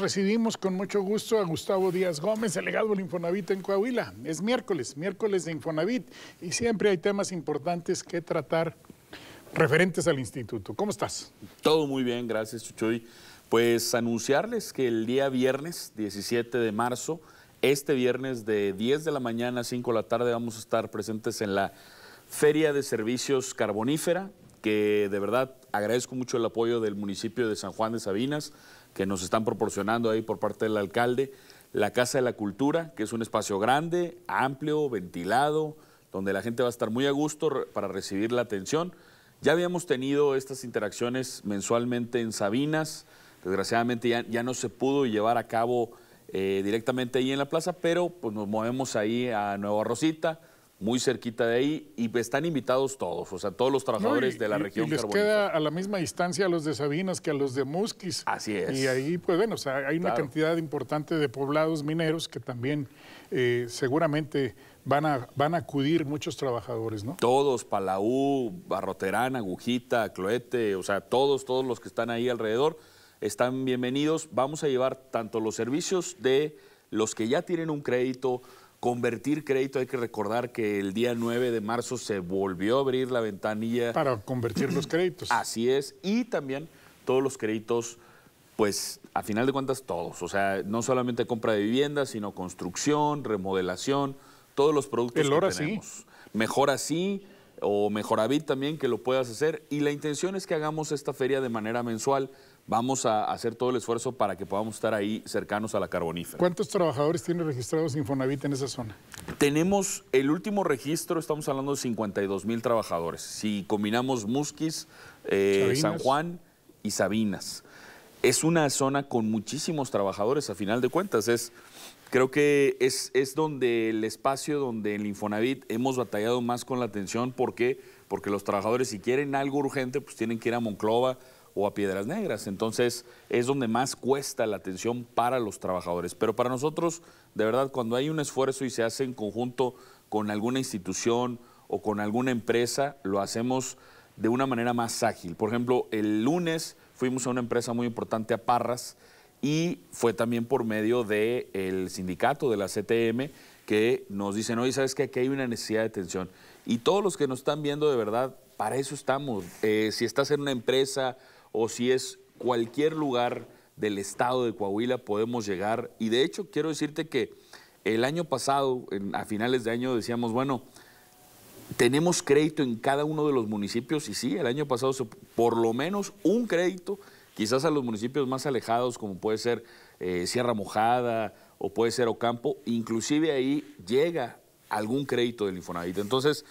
Recibimos con mucho gusto a Gustavo Díaz Gómez, delegado del Infonavit en Coahuila. Es miércoles, miércoles de Infonavit y siempre hay temas importantes que tratar referentes al instituto. ¿Cómo estás? Todo muy bien, gracias Chuchoy. Pues anunciarles que el día viernes 17 de marzo, este viernes de 10 de la mañana a 5 de la tarde vamos a estar presentes en la Feria de Servicios Carbonífera, que de verdad agradezco mucho el apoyo del municipio de San Juan de Sabinas, que nos están proporcionando ahí por parte del alcalde, la Casa de la Cultura, que es un espacio grande, amplio, ventilado, donde la gente va a estar muy a gusto para recibir la atención. Ya habíamos tenido estas interacciones mensualmente en Sabinas, desgraciadamente ya, no se pudo llevar a cabo eh, directamente ahí en la plaza, pero pues nos movemos ahí a Nueva Rosita, muy cerquita de ahí y están invitados todos, o sea, todos los trabajadores de la región y les queda a la misma distancia a los de Sabinas que a los de Musquis. Así es. Y ahí, pues bueno, o sea, hay una cantidad importante de poblados mineros que también eh, seguramente van a, van a acudir muchos trabajadores, ¿no? Todos, Palau, Barroterán, Agujita, Cloete, o sea, todos, todos los que están ahí alrededor están bienvenidos. Vamos a llevar tanto los servicios de los que ya tienen un crédito, convertir crédito, hay que recordar que el día 9 de marzo se volvió a abrir la ventanilla. Para convertir los créditos. Así es, y también todos los créditos, pues a final de cuentas todos, o sea, no solamente compra de vivienda, sino construcción, remodelación, todos los productos que tenemos. Mejor así, o Mejoravit también que lo puedas hacer. Y la intención es que hagamos esta feria de manera mensual. Vamos a hacer todo el esfuerzo para que podamos estar ahí cercanos a la carbonífera. ¿Cuántos trabajadores tiene registrados Infonavit en esa zona? Tenemos el último registro, estamos hablando de 52 mil trabajadores. Si combinamos Musquis, eh, San Juan y Sabinas. Es una zona con muchísimos trabajadores, a final de cuentas. Es Creo que es, es donde el espacio donde el Infonavit hemos batallado más con la atención. ¿Por qué? Porque los trabajadores, si quieren algo urgente, pues tienen que ir a Monclova o a Piedras Negras. Entonces, es donde más cuesta la atención para los trabajadores. Pero para nosotros, de verdad, cuando hay un esfuerzo y se hace en conjunto con alguna institución o con alguna empresa, lo hacemos de una manera más ágil. Por ejemplo, el lunes fuimos a una empresa muy importante, a Parras, y fue también por medio del el sindicato de la CTM que nos dicen, oye, ¿sabes qué? Aquí hay una necesidad de atención. Y todos los que nos están viendo, de verdad, para eso estamos. Eh, si estás en una empresa o si es cualquier lugar del estado de Coahuila, podemos llegar. Y de hecho, quiero decirte que el año pasado, a finales de año, decíamos, bueno, tenemos crédito en cada uno de los municipios y sí, el año pasado por lo menos un crédito quizás a los municipios más alejados, como puede ser eh, Sierra Mojada o puede ser Ocampo, inclusive ahí llega algún crédito del Infonavit. Entonces,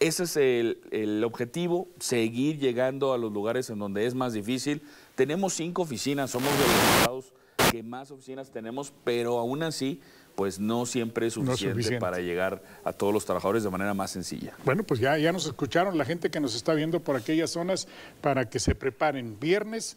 ese es el, objetivo, seguir llegando a los lugares en donde es más difícil. Tenemos cinco oficinas, somos de los estados que más oficinas tenemos, pero aún así, pues no siempre es suficiente, para llegar a todos los trabajadores de manera más sencilla. Bueno, pues ya, ya nos escucharon la gente que nos está viendo por aquellas zonas para que se preparen viernes.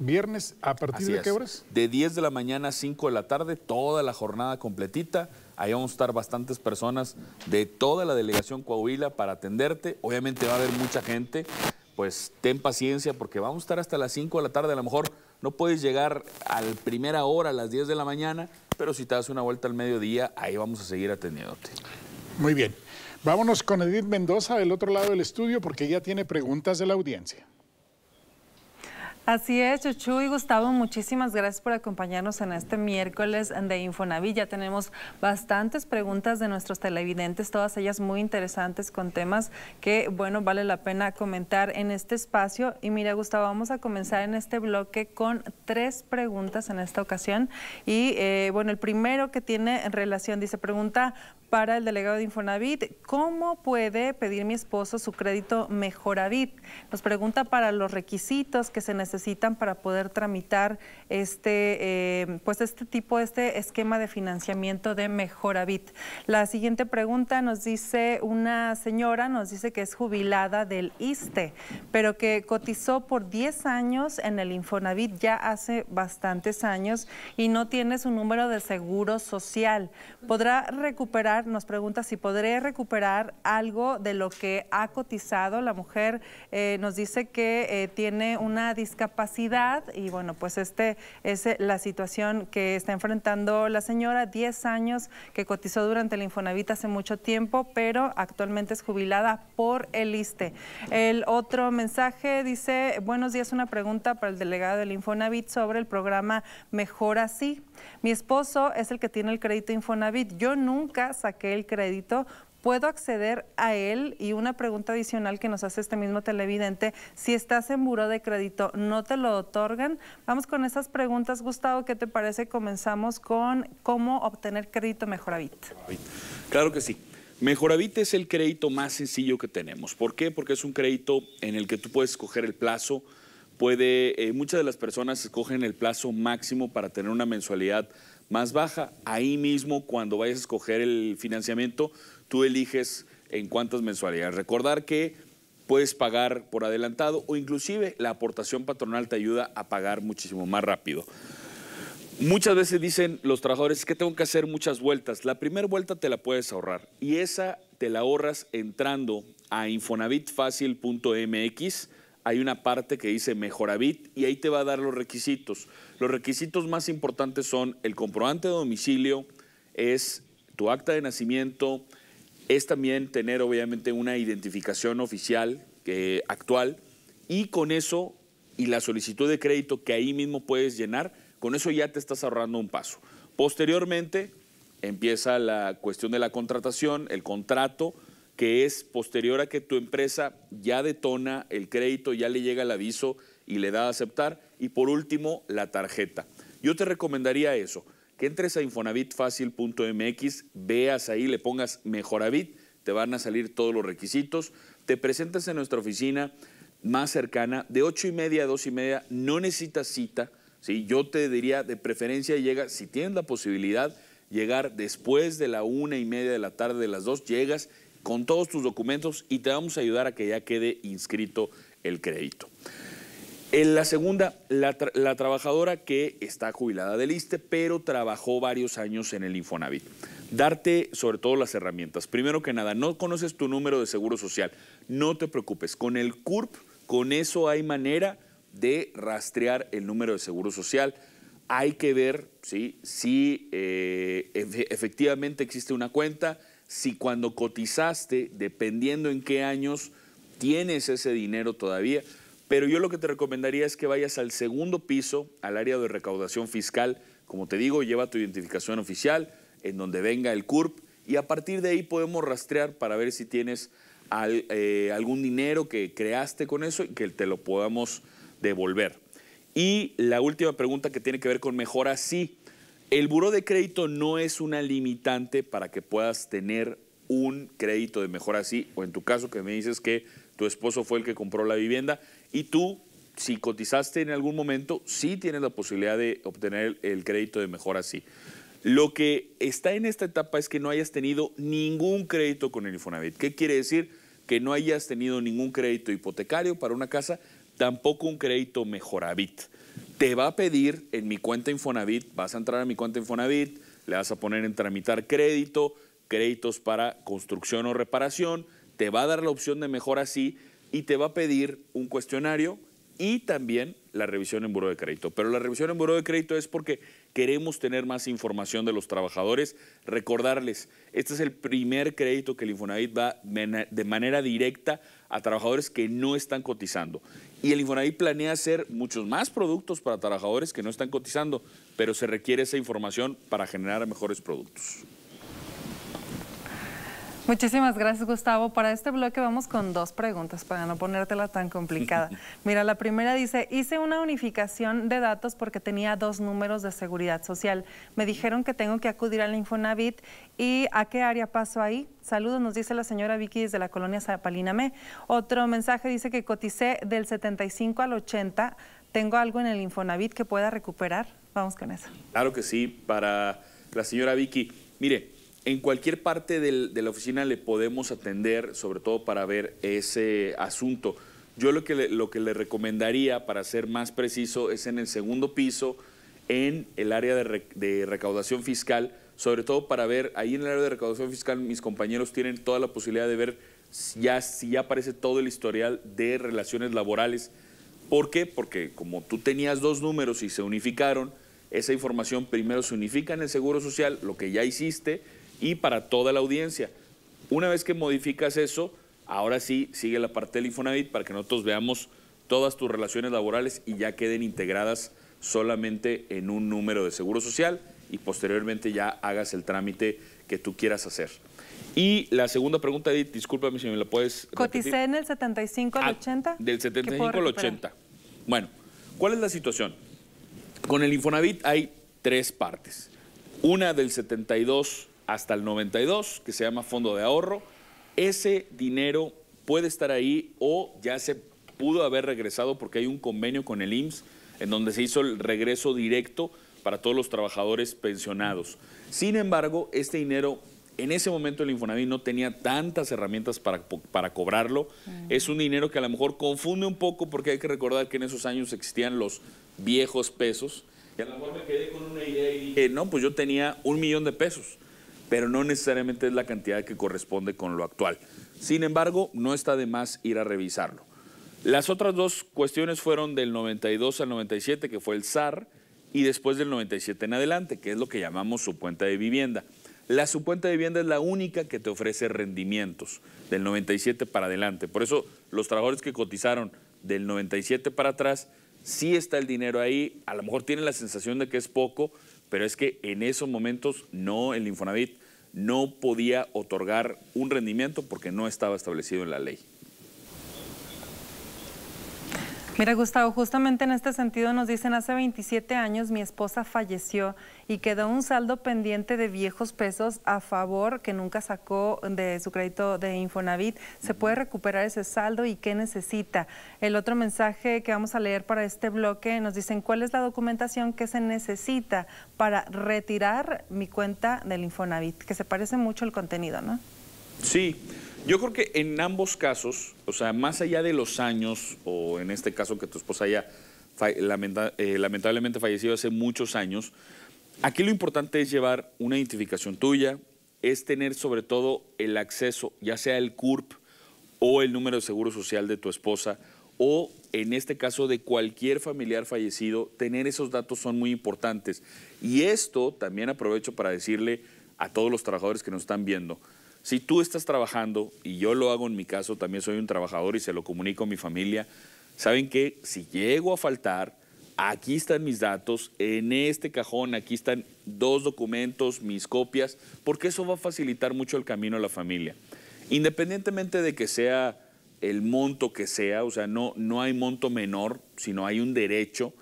Viernes, ¿a partir de qué horas? De 10 de la mañana a 5 de la tarde, toda la jornada completita. Ahí vamos a estar bastantes personas de toda la delegación Coahuila para atenderte. Obviamente va a haber mucha gente. Pues ten paciencia porque vamos a estar hasta las 5 de la tarde. A lo mejor no puedes llegar a la primera hora, a las 10 de la mañana, pero si te das una vuelta al mediodía, ahí vamos a seguir atendiéndote. Muy bien. Vámonos con Edith Mendoza del otro lado del estudio porque ya tiene preguntas de la audiencia. Así es, Chuchu y Gustavo, muchísimas gracias por acompañarnos en este miércoles de Infonaví. Ya tenemos bastantes preguntas de nuestros televidentes, todas ellas muy interesantes con temas que, bueno, vale la pena comentar en este espacio. Y mira, Gustavo, vamos a comenzar en este bloque con tres preguntas en esta ocasión. Y, eh, bueno, el primero que tiene en relación, dice, pregunta para el delegado de Infonavit. ¿Cómo puede pedir mi esposo su crédito Mejoravit? Nos pregunta para los requisitos que se necesitan para poder tramitar este, eh, pues este tipo, este esquema de financiamiento de Mejoravit. La siguiente pregunta nos dice una señora, nos dice que es jubilada del ISTE, pero que cotizó por 10 años en el Infonavit ya hace bastantes años y no tiene su número de seguro social. ¿Podrá recuperar nos pregunta si podré recuperar algo de lo que ha cotizado. La mujer eh, nos dice que eh, tiene una discapacidad y bueno, pues esta es eh, la situación que está enfrentando la señora, 10 años que cotizó durante el Infonavit hace mucho tiempo, pero actualmente es jubilada por el ISTE. El otro mensaje dice, buenos días, una pregunta para el delegado del Infonavit sobre el programa Mejor Así. Mi esposo es el que tiene el crédito Infonavit. Yo nunca saqué el crédito puedo acceder a él y una pregunta adicional que nos hace este mismo televidente, si estás en buro de crédito, ¿no te lo otorgan? Vamos con esas preguntas, Gustavo, ¿qué te parece? Comenzamos con cómo obtener crédito Mejoravit. Claro que sí. Mejoravit es el crédito más sencillo que tenemos. ¿Por qué? Porque es un crédito en el que tú puedes escoger el plazo, eh, muchas de las personas escogen el plazo máximo para tener una mensualidad más baja. Ahí mismo, cuando vayas a escoger el financiamiento, tú eliges en cuántas mensualidades. Recordar que puedes pagar por adelantado o inclusive la aportación patronal te ayuda a pagar muchísimo más rápido. Muchas veces dicen los trabajadores que tengo que hacer muchas vueltas. La primera vuelta te la puedes ahorrar y esa te la ahorras entrando a infonavitfacil.mx hay una parte que dice Mejoravit y ahí te va a dar los requisitos. Los requisitos más importantes son el comprobante de domicilio, es tu acta de nacimiento, es también tener obviamente una identificación oficial eh, actual y con eso y la solicitud de crédito que ahí mismo puedes llenar, con eso ya te estás ahorrando un paso. Posteriormente empieza la cuestión de la contratación, el contrato, que es posterior a que tu empresa ya detona el crédito, ya le llega el aviso y le da a aceptar. Y por último, la tarjeta. Yo te recomendaría eso, que entres a infonavitfacil.mx, veas ahí, le pongas Mejoravit, te van a salir todos los requisitos, te presentas en nuestra oficina más cercana, de 8 y media a 2 y media, no necesitas cita, ¿sí? yo te diría de preferencia llega, si tienes la posibilidad, llegar después de la una y media de la tarde de las dos, llegas con todos tus documentos y te vamos a ayudar a que ya quede inscrito el crédito. En la segunda, la, trabajadora que está jubilada del ISTE, pero trabajó varios años en el Infonavit. Darte sobre todo las herramientas. Primero que nada, no conoces tu número de seguro social. No te preocupes, con el CURP, con eso hay manera de rastrear el número de seguro social. Hay que ver si eh, efectivamente existe una cuenta, si cuando cotizaste, dependiendo en qué años, tienes ese dinero todavía. Pero yo lo que te recomendaría es que vayas al segundo piso, al área de recaudación fiscal. Como te digo, lleva tu identificación oficial, en donde venga el CURP, y a partir de ahí podemos rastrear para ver si tienes eh, algún dinero que creaste con eso y que te lo podamos devolver. Y la última pregunta que tiene que ver con mejoras, sí. El buro de crédito no es una limitante para que puedas tener un crédito de mejor así, o en tu caso que me dices que tu esposo fue el que compró la vivienda y tú, si cotizaste en algún momento, sí tienes la posibilidad de obtener el crédito de mejor así. Lo que está en esta etapa es que no hayas tenido ningún crédito con el Infonavit. ¿Qué quiere decir? Que no hayas tenido ningún crédito hipotecario para una casa, tampoco un crédito mejoravit te va a pedir en mi cuenta Infonavit, vas a entrar a mi cuenta Infonavit, le vas a poner en tramitar crédito, créditos para construcción o reparación, te va a dar la opción de mejor así y te va a pedir un cuestionario y también la revisión en buro de crédito. Pero la revisión en buro de crédito es porque queremos tener más información de los trabajadores, recordarles, este es el primer crédito que el Infonavit va de manera directa a trabajadores que no están cotizando. Y el Infonavit planea hacer muchos más productos para trabajadores que no están cotizando, pero se requiere esa información para generar mejores productos. Muchísimas gracias, Gustavo. Para este bloque vamos con dos preguntas para no ponértela tan complicada. Mira, la primera dice, hice una unificación de datos porque tenía dos números de seguridad social. Me dijeron que tengo que acudir al Infonavit y a qué área paso ahí. Saludos, nos dice la señora Vicky desde la colonia Zapaliname. Otro mensaje dice que coticé del 75 al 80. ¿Tengo algo en el Infonavit que pueda recuperar? Vamos con eso. Claro que sí, para la señora Vicky. Mire, en cualquier parte de la oficina le podemos atender, sobre todo para ver ese asunto. Yo lo que, le, lo que le recomendaría, para ser más preciso, es en el segundo piso, en el área de, recaudación fiscal, sobre todo para ver, ahí en el área de recaudación fiscal mis compañeros tienen toda la posibilidad de ver ya, si ya aparece todo el historial de relaciones laborales. ¿Por qué? Porque como tú tenías dos números y se unificaron, esa información primero se unifica en el Seguro Social, lo que ya hiciste, y para toda la audiencia. Una vez que modificas eso, ahora sí sigue la parte del Infonavit para que nosotros veamos todas tus relaciones laborales y ya queden integradas solamente en un número de seguro social y posteriormente ya hagas el trámite que tú quieras hacer. Y la segunda pregunta, Edith, discúlpame si me la puedes repetir. en el 75 al 80. Ah, del 75 al 80. Bueno, ¿cuál es la situación? Con el Infonavit hay tres partes. Una del 72 hasta el 92, que se llama fondo de ahorro. Ese dinero puede estar ahí o ya se pudo haber regresado porque hay un convenio con el IMSS en donde se hizo el regreso directo para todos los trabajadores pensionados. Sin embargo, este dinero, en ese momento el Infonavit no tenía tantas herramientas para, cobrarlo. Mm. Es un dinero que a lo mejor confunde un poco porque hay que recordar que en esos años existían los viejos pesos. Y a lo mejor me quedé con una idea y eh, no, pues yo tenía un millón de pesos pero no necesariamente es la cantidad que corresponde con lo actual. Sin embargo, no está de más ir a revisarlo. Las otras dos cuestiones fueron del 92 al 97, que fue el SAR, y después del 97 en adelante, que es lo que llamamos su cuenta de vivienda. La supuesta de vivienda es la única que te ofrece rendimientos del 97 para adelante. Por eso los trabajadores que cotizaron del 97 para atrás, sí está el dinero ahí. A lo mejor tienen la sensación de que es poco, pero es que en esos momentos no, el Infonavit no podía otorgar un rendimiento porque no estaba establecido en la ley. Mira, Gustavo, justamente en este sentido nos dicen, hace 27 años mi esposa falleció y quedó un saldo pendiente de viejos pesos a favor que nunca sacó de su crédito de Infonavit. ¿Se puede recuperar ese saldo y qué necesita? El otro mensaje que vamos a leer para este bloque nos dicen, ¿cuál es la documentación que se necesita para retirar mi cuenta del Infonavit? Que se parece mucho el contenido, ¿no? Sí. Yo creo que en ambos casos, o sea, más allá de los años, o en este caso que tu esposa haya eh, lamentablemente fallecido hace muchos años, aquí lo importante es llevar una identificación tuya, es tener sobre todo el acceso, ya sea el CURP o el número de seguro social de tu esposa, o en este caso de cualquier familiar fallecido, tener esos datos son muy importantes. Y esto también aprovecho para decirle a todos los trabajadores que nos están viendo, si tú estás trabajando, y yo lo hago en mi caso, también soy un trabajador y se lo comunico a mi familia, saben que si llego a faltar, aquí están mis datos, en este cajón, aquí están dos documentos, mis copias, porque eso va a facilitar mucho el camino a la familia. Independientemente de que sea el monto que sea, o sea, no, no hay monto menor, sino hay un derecho.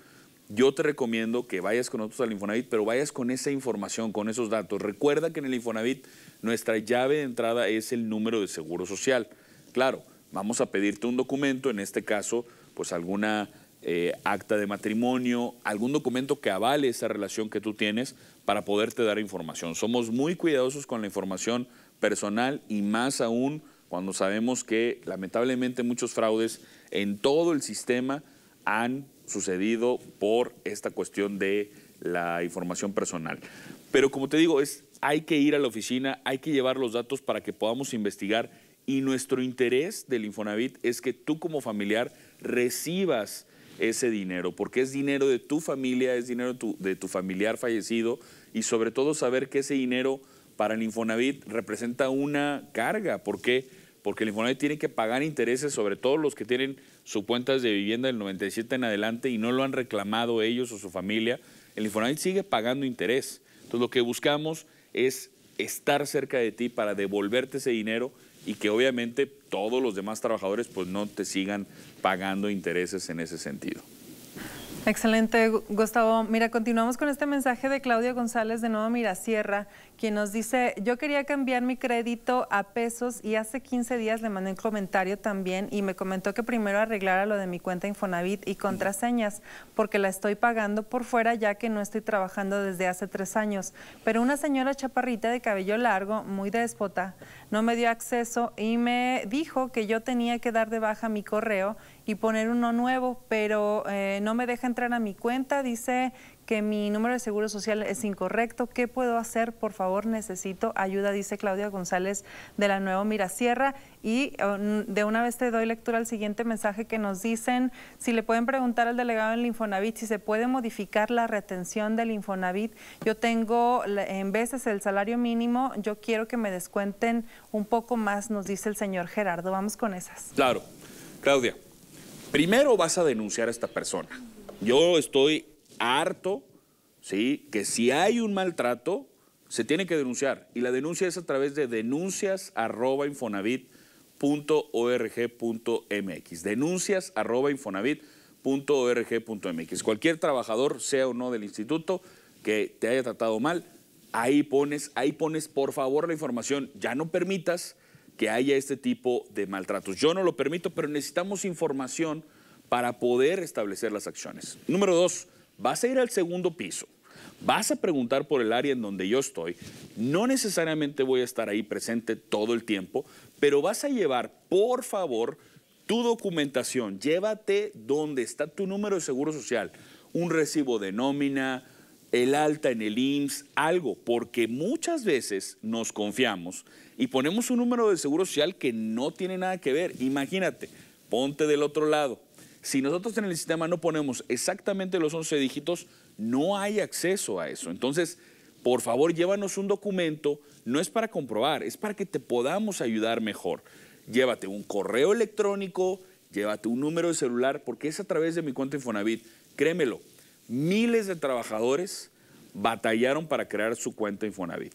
Yo te recomiendo que vayas con nosotros al Infonavit, pero vayas con esa información, con esos datos. Recuerda que en el Infonavit nuestra llave de entrada es el número de seguro social. Claro, vamos a pedirte un documento, en este caso, pues alguna eh, acta de matrimonio, algún documento que avale esa relación que tú tienes para poderte dar información. Somos muy cuidadosos con la información personal y más aún cuando sabemos que lamentablemente muchos fraudes en todo el sistema han sucedido por esta cuestión de la información personal. Pero como te digo, es hay que ir a la oficina, hay que llevar los datos para que podamos investigar y nuestro interés del Infonavit es que tú como familiar recibas ese dinero, porque es dinero de tu familia, es dinero de tu familiar fallecido y sobre todo saber que ese dinero para el Infonavit representa una carga. ¿Por qué? Porque el Infonavit tiene que pagar intereses, sobre todo los que tienen sus cuentas de vivienda del 97 en adelante y no lo han reclamado ellos o su familia. El Infonavit sigue pagando interés. Entonces lo que buscamos es estar cerca de ti para devolverte ese dinero y que obviamente todos los demás trabajadores pues no te sigan pagando intereses en ese sentido. Excelente, Gustavo. Mira, continuamos con este mensaje de Claudia González de Nuevo Mirasierra, quien nos dice, yo quería cambiar mi crédito a pesos y hace 15 días le mandé un comentario también y me comentó que primero arreglara lo de mi cuenta Infonavit y contraseñas, porque la estoy pagando por fuera ya que no estoy trabajando desde hace tres años. Pero una señora chaparrita de cabello largo, muy despota no me dio acceso y me dijo que yo tenía que dar de baja mi correo y poner uno nuevo, pero eh, no me deja entrar a mi cuenta, dice que mi número de seguro social es incorrecto, ¿qué puedo hacer? Por favor, necesito ayuda, dice Claudia González de la Nueva Mirasierra. Y eh, de una vez te doy lectura al siguiente mensaje que nos dicen, si le pueden preguntar al delegado del Infonavit si se puede modificar la retención del Infonavit. Yo tengo en veces el salario mínimo, yo quiero que me descuenten un poco más, nos dice el señor Gerardo. Vamos con esas. Claro, Claudia, primero vas a denunciar a esta persona. Yo estoy harto, ¿sí? que si hay un maltrato, se tiene que denunciar. Y la denuncia es a través de denuncias.infonavit.org.mx denuncias.infonavit.org.mx Cualquier trabajador, sea o no del instituto, que te haya tratado mal, ahí pones, ahí pones por favor la información. Ya no permitas que haya este tipo de maltratos. Yo no lo permito, pero necesitamos información para poder establecer las acciones. Número dos, vas a ir al segundo piso, vas a preguntar por el área en donde yo estoy, no necesariamente voy a estar ahí presente todo el tiempo, pero vas a llevar, por favor, tu documentación, llévate donde está tu número de seguro social, un recibo de nómina, el alta en el IMSS, algo, porque muchas veces nos confiamos y ponemos un número de seguro social que no tiene nada que ver. Imagínate, ponte del otro lado, si nosotros en el sistema no ponemos exactamente los 11 dígitos, no hay acceso a eso. Entonces, por favor, llévanos un documento, no es para comprobar, es para que te podamos ayudar mejor. Llévate un correo electrónico, llévate un número de celular, porque es a través de mi cuenta Infonavit. Créemelo, miles de trabajadores batallaron para crear su cuenta Infonavit.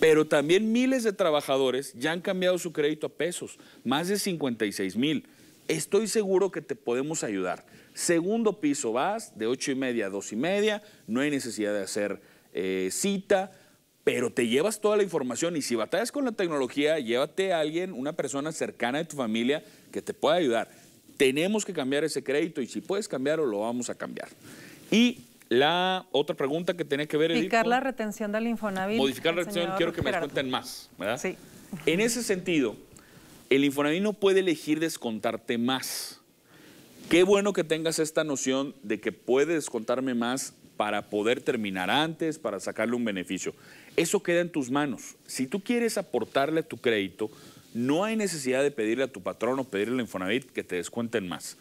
Pero también miles de trabajadores ya han cambiado su crédito a pesos, más de 56 mil. Estoy seguro que te podemos ayudar. Segundo piso vas de 8 y media a 2 y media, no hay necesidad de hacer eh, cita, pero te llevas toda la información y si batallas con la tecnología, llévate a alguien, una persona cercana de tu familia que te pueda ayudar. Tenemos que cambiar ese crédito y si puedes cambiarlo, lo vamos a cambiar. Y la otra pregunta que tenía que ver... Modificar la retención del Infonavit. Modificar la retención, quiero que me cuenten más, ¿verdad? Sí. En ese sentido, el Infonavit no puede elegir descontarte más. Qué bueno que tengas esta noción de que puedes descontarme más para poder terminar antes, para sacarle un beneficio. Eso queda en tus manos. Si tú quieres aportarle a tu crédito, no hay necesidad de pedirle a tu patrón o pedirle al Infonavit que te descuenten más.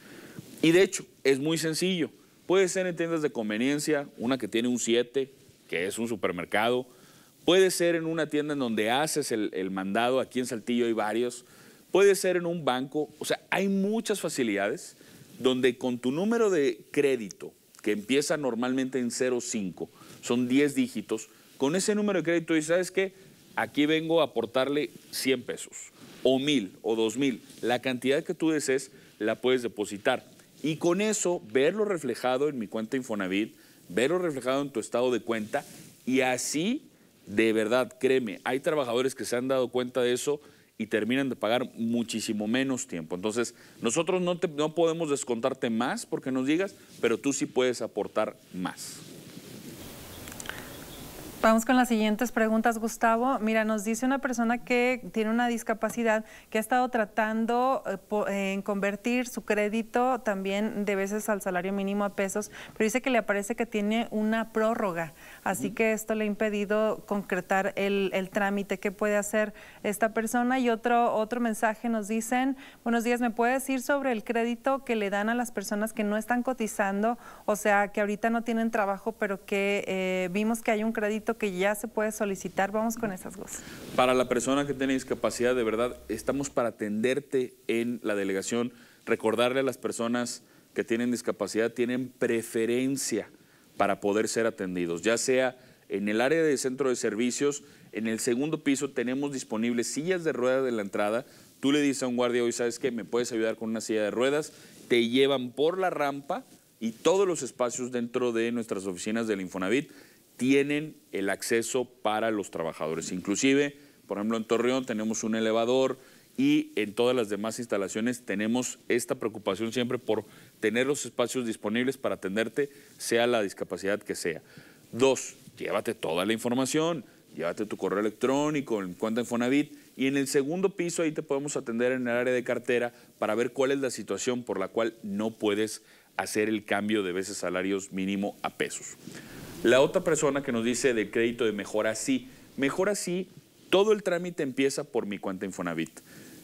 Y de hecho, es muy sencillo. Puede ser en tiendas de conveniencia, una que tiene un 7, que es un supermercado. Puede ser en una tienda en donde haces el, el mandado, aquí en Saltillo hay varios puede ser en un banco, o sea, hay muchas facilidades donde con tu número de crédito, que empieza normalmente en 0,5, son 10 dígitos, con ese número de crédito y sabes qué, aquí vengo a aportarle 100 pesos, o 1000, o 2000, la cantidad que tú desees la puedes depositar. Y con eso, verlo reflejado en mi cuenta Infonavit, verlo reflejado en tu estado de cuenta, y así, de verdad, créeme, hay trabajadores que se han dado cuenta de eso y terminan de pagar muchísimo menos tiempo. Entonces, nosotros no, no podemos descontarte más porque nos digas, pero tú sí puedes aportar más. Vamos con las siguientes preguntas, Gustavo. Mira, nos dice una persona que tiene una discapacidad que ha estado tratando eh, eh, en convertir su crédito también de veces al salario mínimo a pesos, pero dice que le aparece que tiene una prórroga, así que esto le ha impedido concretar el, trámite que puede hacer esta persona. Y otro, otro mensaje nos dicen, buenos días, ¿me puede decir sobre el crédito que le dan a las personas que no están cotizando? O sea, que ahorita no tienen trabajo, pero que eh, vimos que hay un crédito que ya se puede solicitar. Vamos con esas cosas. Para la persona que tiene discapacidad, de verdad, estamos para atenderte en la delegación, recordarle a las personas que tienen discapacidad, tienen preferencia para poder ser atendidos, ya sea en el área de centro de servicios, en el segundo piso tenemos disponibles sillas de ruedas de la entrada. Tú le dices a un guardia hoy, ¿sabes que ¿Me puedes ayudar con una silla de ruedas? Te llevan por la rampa y todos los espacios dentro de nuestras oficinas del Infonavit tienen el acceso para los trabajadores. Inclusive, por ejemplo, en Torreón tenemos un elevador y en todas las demás instalaciones tenemos esta preocupación siempre por tener los espacios disponibles para atenderte, sea la discapacidad que sea. Dos, llévate toda la información, llévate tu correo electrónico, en cuenta Infonavit, y en el segundo piso ahí te podemos atender en el área de cartera para ver cuál es la situación por la cual no puedes hacer el cambio de veces salarios mínimo a pesos. La otra persona que nos dice del crédito de mejor así, mejor así, todo el trámite empieza por mi cuenta Infonavit.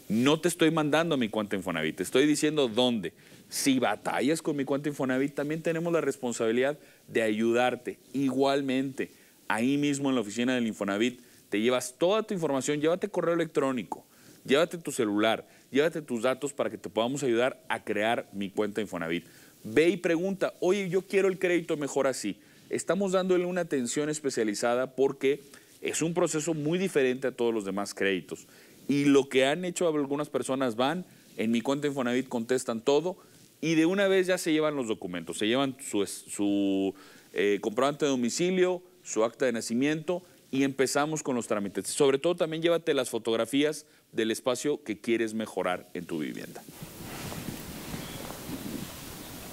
No te estoy mandando mi cuenta Infonavit, te estoy diciendo dónde. Si batallas con mi cuenta Infonavit, también tenemos la responsabilidad de ayudarte. Igualmente, ahí mismo en la oficina del Infonavit, te llevas toda tu información, llévate correo electrónico, llévate tu celular, llévate tus datos para que te podamos ayudar a crear mi cuenta Infonavit. Ve y pregunta, oye, yo quiero el crédito mejor así estamos dándole una atención especializada porque es un proceso muy diferente a todos los demás créditos. Y lo que han hecho algunas personas van, en mi cuenta Infonavit contestan todo y de una vez ya se llevan los documentos, se llevan su, eh, comprobante de domicilio, su acta de nacimiento y empezamos con los trámites. Sobre todo también llévate las fotografías del espacio que quieres mejorar en tu vivienda.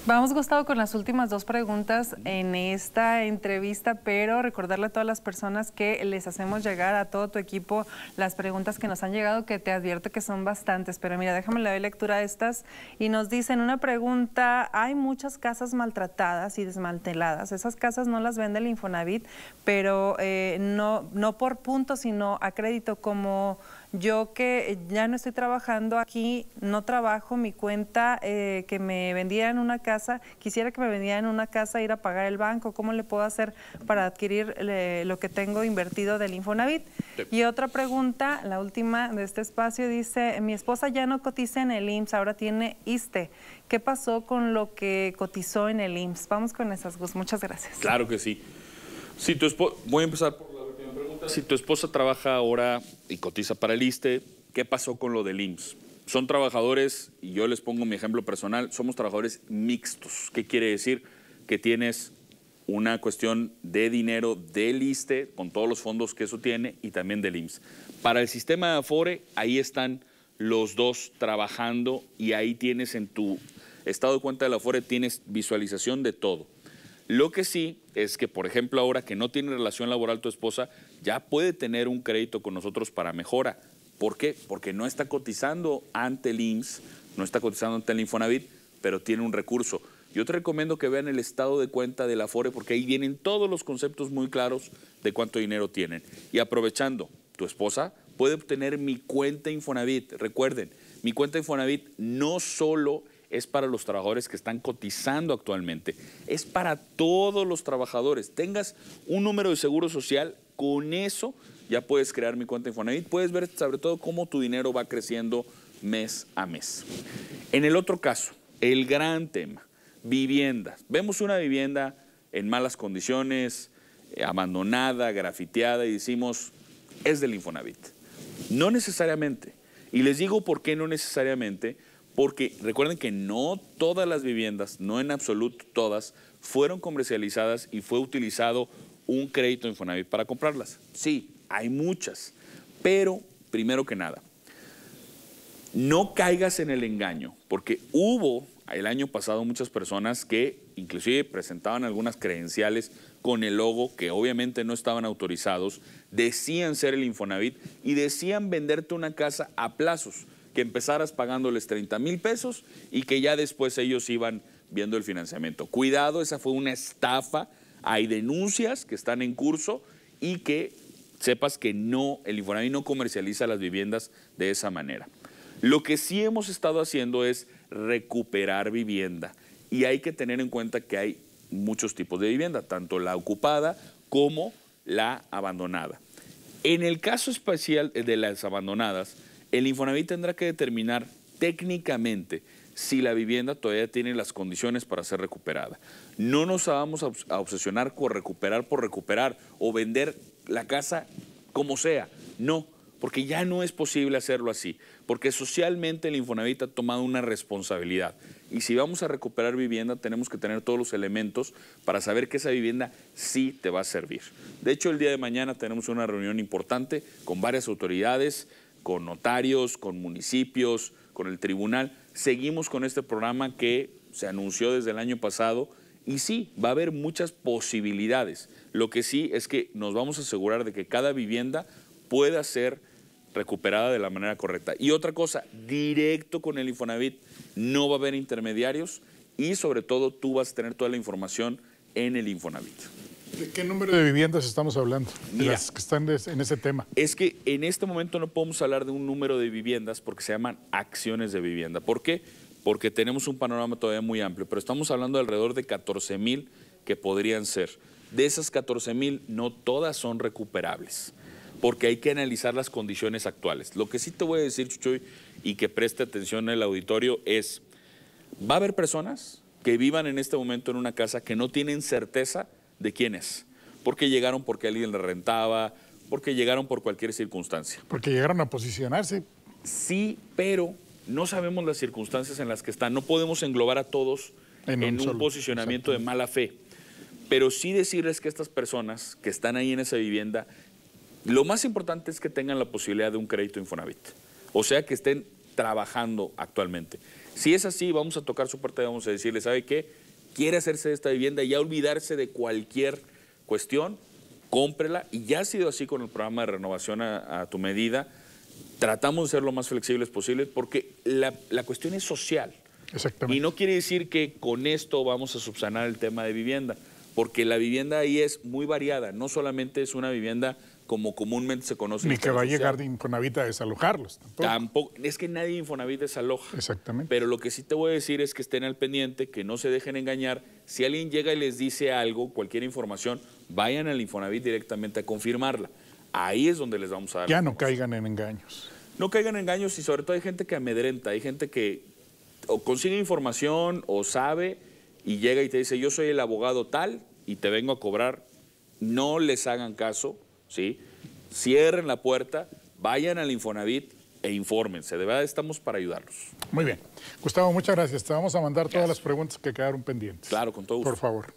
Vamos, Gustavo, con las últimas dos preguntas en esta entrevista, pero recordarle a todas las personas que les hacemos llegar a todo tu equipo las preguntas que nos han llegado, que te advierto que son bastantes, pero mira, déjame le lectura a estas y nos dicen una pregunta, hay muchas casas maltratadas y desmanteladas, esas casas no las vende el Infonavit, pero eh, no, no por punto, sino a crédito como... Yo que ya no estoy trabajando aquí, no trabajo, mi cuenta eh, que me vendieran una casa, quisiera que me vendieran una casa, ir a pagar el banco, ¿cómo le puedo hacer para adquirir eh, lo que tengo invertido del Infonavit? Y otra pregunta, la última de este espacio, dice, mi esposa ya no cotiza en el IMSS, ahora tiene ISTE. ¿Qué pasó con lo que cotizó en el IMSS? Vamos con esas, Gus, muchas gracias. Claro que sí. Sí, tu esposa, voy a empezar por si tu esposa trabaja ahora y cotiza para el ISTE, ¿qué pasó con lo del IMSS? Son trabajadores, y yo les pongo mi ejemplo personal, somos trabajadores mixtos. ¿Qué quiere decir? Que tienes una cuestión de dinero del ISTE, con todos los fondos que eso tiene, y también del IMSS. Para el sistema de Afore, ahí están los dos trabajando y ahí tienes en tu estado de cuenta de la Afore, tienes visualización de todo. Lo que sí es que, por ejemplo, ahora que no tiene relación laboral tu esposa, ya puede tener un crédito con nosotros para mejora. ¿Por qué? Porque no está cotizando ante el IMSS, no está cotizando ante el Infonavit, pero tiene un recurso. Yo te recomiendo que vean el estado de cuenta del Afore porque ahí vienen todos los conceptos muy claros de cuánto dinero tienen. Y aprovechando, tu esposa puede obtener mi cuenta Infonavit. Recuerden, mi cuenta Infonavit no solo es para los trabajadores que están cotizando actualmente, es para todos los trabajadores. Tengas un número de seguro social, con eso ya puedes crear mi cuenta Infonavit, puedes ver sobre todo cómo tu dinero va creciendo mes a mes. En el otro caso, el gran tema, viviendas. Vemos una vivienda en malas condiciones, eh, abandonada, grafiteada y decimos, es del Infonavit. No necesariamente. Y les digo por qué no necesariamente, porque recuerden que no todas las viviendas, no en absoluto todas, fueron comercializadas y fue utilizado un crédito Infonavit para comprarlas. Sí, hay muchas, pero primero que nada, no caigas en el engaño, porque hubo el año pasado muchas personas que inclusive presentaban algunas credenciales con el logo que obviamente no estaban autorizados, decían ser el Infonavit y decían venderte una casa a plazos que empezaras pagándoles 30 mil pesos y que ya después ellos iban viendo el financiamiento. Cuidado, esa fue una estafa. Hay denuncias que están en curso y que sepas que no, el Infonavit no comercializa las viviendas de esa manera. Lo que sí hemos estado haciendo es recuperar vivienda y hay que tener en cuenta que hay muchos tipos de vivienda, tanto la ocupada como la abandonada. En el caso especial eh, de las abandonadas, el Infonavit tendrá que determinar técnicamente si la vivienda todavía tiene las condiciones para ser recuperada. No nos vamos a obsesionar con recuperar por recuperar o vender la casa como sea. No, porque ya no es posible hacerlo así, porque socialmente el Infonavit ha tomado una responsabilidad. Y si vamos a recuperar vivienda, tenemos que tener todos los elementos para saber que esa vivienda sí te va a servir. De hecho, el día de mañana tenemos una reunión importante con varias autoridades, con notarios, con municipios, con el tribunal. Seguimos con este programa que se anunció desde el año pasado y sí, va a haber muchas posibilidades. Lo que sí es que nos vamos a asegurar de que cada vivienda pueda ser recuperada de la manera correcta. Y otra cosa, directo con el Infonavit, no va a haber intermediarios y sobre todo tú vas a tener toda la información en el Infonavit. ¿De qué número de viviendas estamos hablando? las que están en ese tema. Es que en este momento no podemos hablar de un número de viviendas porque se llaman acciones de vivienda. ¿Por qué? Porque tenemos un panorama todavía muy amplio, pero estamos hablando de alrededor de 14 mil que podrían ser. De esas 14 mil, no todas son recuperables, porque hay que analizar las condiciones actuales. Lo que sí te voy a decir, Chuchoy, y que preste atención en el auditorio es, va a haber personas que vivan en este momento en una casa que no tienen certeza de quiénes. Porque llegaron porque alguien le rentaba, porque llegaron por cualquier circunstancia. Porque llegaron a posicionarse. Sí, pero no sabemos las circunstancias en las que están. No podemos englobar a todos en, un, posicionamiento de mala fe. Pero sí decirles que estas personas que están ahí en esa vivienda, lo más importante es que tengan la posibilidad de un crédito Infonavit. O sea, que estén trabajando actualmente. Si es así, vamos a tocar su parte y vamos a decirles, ¿sabe qué? quiere hacerse de esta vivienda y ya olvidarse de cualquier cuestión, cómprela. Y ya ha sido así con el programa de renovación a, tu medida. Tratamos de ser lo más flexibles posible porque la, la cuestión es social. Exactamente. Y no quiere decir que con esto vamos a subsanar el tema de vivienda, porque la vivienda ahí es muy variada. No solamente es una vivienda como comúnmente se conoce. Ni que va a llegar de Infonavit a desalojarlos. Tampoco. Es que nadie Infonavit desaloja. Exactamente. Pero lo que sí te voy a decir es que estén al pendiente, que no se dejen engañar. Si alguien llega y les dice algo, cualquier información, vayan al Infonavit directamente a confirmarla. Ahí es donde les vamos a dar. Ya no caigan en engaños. No caigan en engaños y sobre todo hay gente que amedrenta, hay gente que consigue información o sabe y llega y te dice, yo soy el abogado tal y te vengo a cobrar. No les hagan caso ¿sí? Cierren la puerta, vayan al Infonavit e infórmense. De verdad estamos para ayudarlos. Muy bien. Gustavo, muchas gracias. Te vamos a mandar todas las preguntas que quedaron pendientes. Claro, con todo gusto. Por favor.